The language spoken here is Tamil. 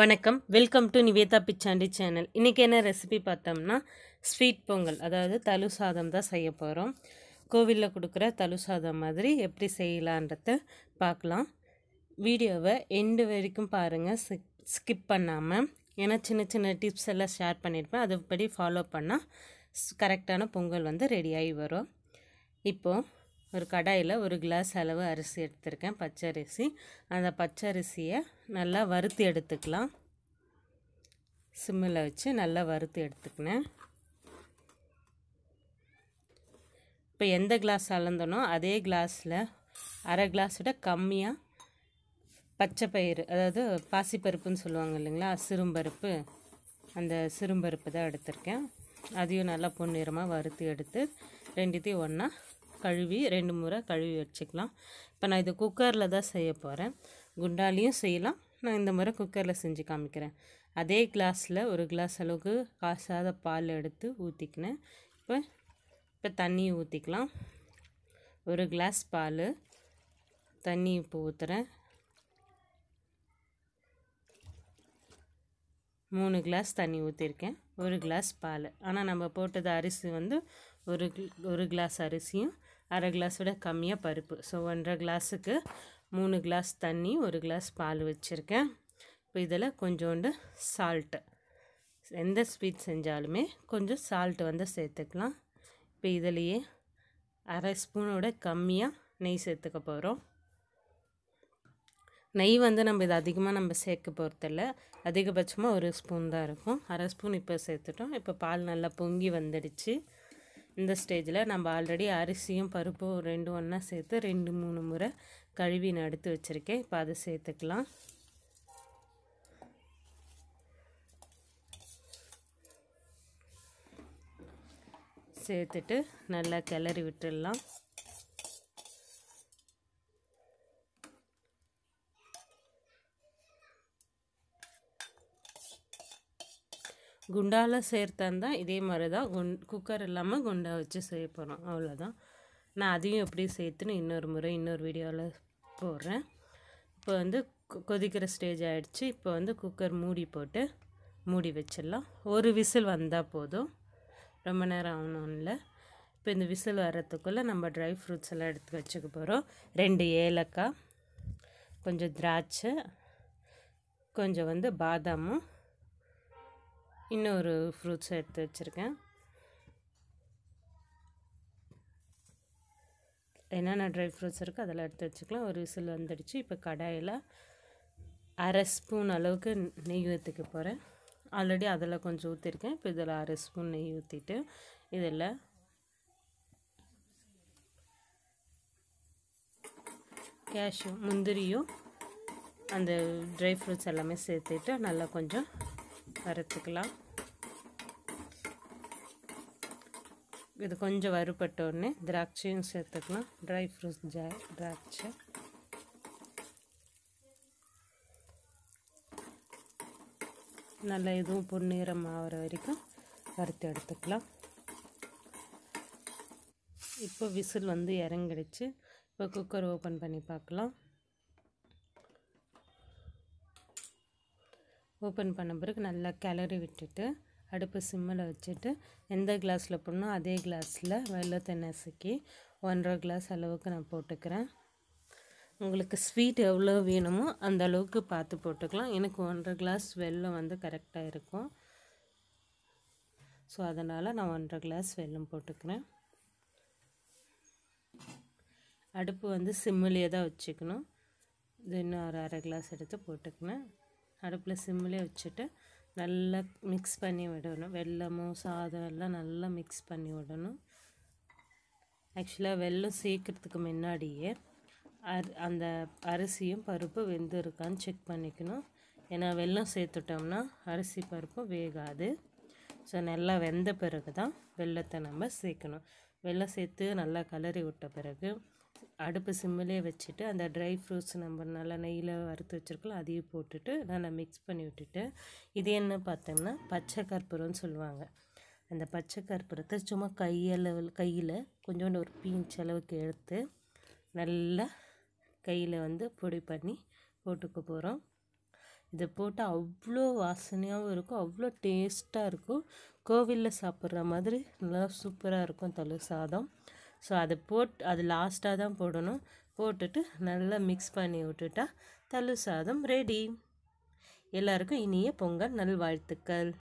வணக்கம் welcome to Nivetha Pichandi channel இன்றைக்கி என்ன ரெசிபி பார்த்தோம்னா ஸ்வீட் பொங்கல் அதாவது தலு சாதம் தான் செய்ய போகிறோம் கோவிலில் கொடுக்குற தலு சாதம் மாதிரி எப்படி செய்யலான்றத பார்க்கலாம் வீடியோவை எண்டு வரைக்கும் பாருங்கள் ஸ்கிப் பண்ணாமல் ஏன்னா சின்ன சின்ன டிப்ஸ் எல்லாம் ஷேர் பண்ணியிருப்பேன் அதுபடி ஃபாலோ பண்ணால் கரெக்டான பொங்கல் வந்து ரெடியாகி வரும் இப்போது ஒரு கடாயில் ஒரு கிளாஸ் அளவு அரிசி எடுத்திருக்கேன் பச்சரிசி அந்த பச்சரிசியை நல்லா வறுத்து எடுத்துக்கலாம் சிம்மில் வச்சு நல்லா வறுத்து எடுத்துக்கினேன் இப்போ எந்த கிளாஸ் அளந்தனோ அதே கிளாஸில் அரை கிளாஸ் விட கம்மியாக பச்சை பயிறு அதாவது பாசிப்பருப்புன்னு சொல்லுவாங்க இல்லைங்களா சிறும்பருப்பு அந்த சிறும்பருப்பு தான் எடுத்திருக்கேன் அதையும் நல்லா பொன்னிறமாக வறுத்து எடுத்து ரெண்டுத்தையும் ஒன்றா கழுவி ரெண்டு முறை கழுவி வச்சுக்கலாம் இப்போ நான் இது குக்கரில் தான் செய்ய போகிறேன் குண்டாலையும் செய்யலாம் நான் இந்த முறை குக்கரில் செஞ்சு காமிக்கிறேன் அதே கிளாஸில் ஒரு கிளாஸ் அளவுக்கு காசாத பால் எடுத்து ஊற்றிக்கினேன் இப்போ இப்போ தண்ணி ஊற்றிக்கலாம் ஒரு கிளாஸ் பால் தண்ணி இப்போ ஊற்றுறேன் மூணு கிளாஸ் தண்ணி ஊற்றிருக்கேன் ஒரு கிளாஸ் பால் ஆனால் நம்ம போட்டது அரிசி வந்து ஒரு ஒரு கிளாஸ் அரிசியும் அரை கிளாஸ் விட கம்மியாக பருப்பு ஸோ ஒன்றரை கிளாஸுக்கு மூணு கிளாஸ் தண்ணி ஒரு கிளாஸ் பால் வச்சுருக்கேன் இப்போ இதில் கொஞ்சோண்டு சால்ட்டு எந்த ஸ்வீட் செஞ்சாலுமே கொஞ்சம் சால்ட்டு வந்து சேர்த்துக்கலாம் இப்போ இதிலையே அரை ஸ்பூனோட கம்மியாக நெய் சேர்த்துக்க போகிறோம் நெய் வந்து நம்ம இது அதிகமாக நம்ம சேர்க்க போகிறதில்ல அதிகபட்சமாக ஒரு ஸ்பூன் தான் இருக்கும் அரை ஸ்பூன் இப்போ சேர்த்துட்டோம் இப்போ பால் நல்லா பொங்கி வந்துடுச்சு இந்த ஸ்டேஜில் நம்ம ஆல்ரெடி அரிசியும் பருப்பும் ரெண்டு ஒன்றா சேர்த்து ரெண்டு மூணு முறை கழுவி நடுத்து எடுத்து வச்சுருக்கேன் இப்போ அதை சேர்த்துக்கலாம் சேர்த்துட்டு நல்லா கிளறி விட்டுடலாம் குண்டால் சேர்த்தாந்தா இதே மாதிரி தான் குண் குக்கர் இல்லாமல் குண்டா வச்சு செய்ய போகிறோம் அவ்வளோதான் நான் அதையும் எப்படி சேர்த்துன்னு இன்னொரு முறை இன்னொரு வீடியோவில் போடுறேன் இப்போ வந்து கொதிக்கிற ஸ்டேஜ் ஆகிடுச்சு இப்போ வந்து குக்கர் மூடி போட்டு மூடி வச்சிடலாம் ஒரு விசில் வந்தால் போதும் ரொம்ப நேரம் ஆகணும்ல இப்போ இந்த விசில் வர்றதுக்குள்ளே நம்ம ட்ரை ஃப்ரூட்ஸ் எல்லாம் எடுத்து வச்சுக்க போகிறோம் ரெண்டு ஏலக்காய் கொஞ்சம் திராட்சை கொஞ்சம் வந்து பாதாமும் இன்னொரு ஃப்ரூட்ஸ் எடுத்து வச்சுருக்கேன் என்னென்ன ட்ரை ஃப்ரூட்ஸ் இருக்கோ அதெல்லாம் எடுத்து வச்சுக்கலாம் ஒரு விசில் வந்துடுச்சு இப்போ கடாயில் அரை ஸ்பூன் அளவுக்கு நெய் ஊற்றிக்க போகிறேன் ஆல்ரெடி அதில் கொஞ்சம் ஊற்றிருக்கேன் இப்போ இதில் அரை ஸ்பூன் நெய் ஊற்றிட்டு இதில் கேஷ்யூ முந்திரியும் அந்த ட்ரை ஃப்ரூட்ஸ் எல்லாமே சேர்த்துட்டு நல்லா கொஞ்சம் வறுத்துக்கலாம் இது கொஞ்சம் உடனே திராட்சையும் சேர்த்துக்கலாம் ட்ரை ஃப்ரூட்ஸ் ஜாய் திராட்சை நல்லா இதுவும் பொன்னிறம் ஆகிற வரைக்கும் வறுத்து எடுத்துக்கலாம் இப்போ விசில் வந்து இறங்கிடுச்சு இப்போ குக்கர் ஓப்பன் பண்ணி பார்க்கலாம் ஓப்பன் பண்ண பிறகு நல்லா கிளறி விட்டுட்டு அடுப்பு சிம்மில் வச்சுட்டு எந்த கிளாஸில் போடணும் அதே கிளாஸில் வெள்ளத்தை நசுக்கி ஒன்றரை கிளாஸ் அளவுக்கு நான் போட்டுக்கிறேன் உங்களுக்கு ஸ்வீட் எவ்வளோ வேணுமோ அந்த அளவுக்கு பார்த்து போட்டுக்கலாம் எனக்கு ஒன்றரை கிளாஸ் வெள்ளம் வந்து கரெக்டாக இருக்கும் ஸோ அதனால் நான் ஒன்றரை கிளாஸ் வெள்ளம் போட்டுக்கிறேன் அடுப்பு வந்து சிம்மிலே தான் வச்சுக்கணும் இது இன்னும் ஒரு அரை கிளாஸ் எடுத்து போட்டுக்கினேன் அடுப்பில் சிம்மிலே வச்சுட்டு நல்லா மிக்ஸ் பண்ணி விடணும் வெள்ளமும் சாதம் எல்லாம் நல்லா மிக்ஸ் பண்ணி விடணும் ஆக்சுவலாக வெள்ளம் சேர்க்கறதுக்கு முன்னாடியே அர் அந்த அரிசியும் பருப்பு வெந்து இருக்கான்னு செக் பண்ணிக்கணும் ஏன்னா வெள்ளம் சேர்த்துட்டோம்னா அரிசி பருப்பு வேகாது ஸோ நல்லா வெந்த பிறகு தான் வெள்ளத்தை நம்ம சேர்க்கணும் வெள்ளம் சேர்த்து நல்லா கலரி விட்ட பிறகு அடுப்பு சிம்மிலே வச்சுட்டு அந்த ட்ரை ஃப்ரூட்ஸ் நம்ம நல்லா நெய்யில் வறுத்து வச்சுருக்கலாம் அதையும் போட்டுட்டு நல்லா மிக்ஸ் பண்ணி விட்டுட்டு இது என்ன பார்த்தோம்னா பச்சை கற்பூரம்னு சொல்லுவாங்க அந்த பச்சை கற்பூரத்தை சும்மா கையளவில் கையில் கொஞ்சோண்டு ஒரு பீஞ்ச் அளவுக்கு எடுத்து நல்லா கையில் வந்து பொடி பண்ணி போட்டுக்க போகிறோம் இதை போட்டு அவ்வளோ வாசனையாகவும் இருக்கும் அவ்வளோ டேஸ்ட்டாக இருக்கும் கோவிலில் சாப்பிட்ற மாதிரி நல்லா சூப்பராக இருக்கும் தழு சாதம் ஸோ அதை போட் அது லாஸ்ட்டாக தான் போடணும் போட்டுட்டு நல்லா மிக்ஸ் பண்ணி விட்டுட்டா தழு சாதம் ரெடி எல்லாருக்கும் இனிய பொங்கல் நல்வாழ்த்துக்கள்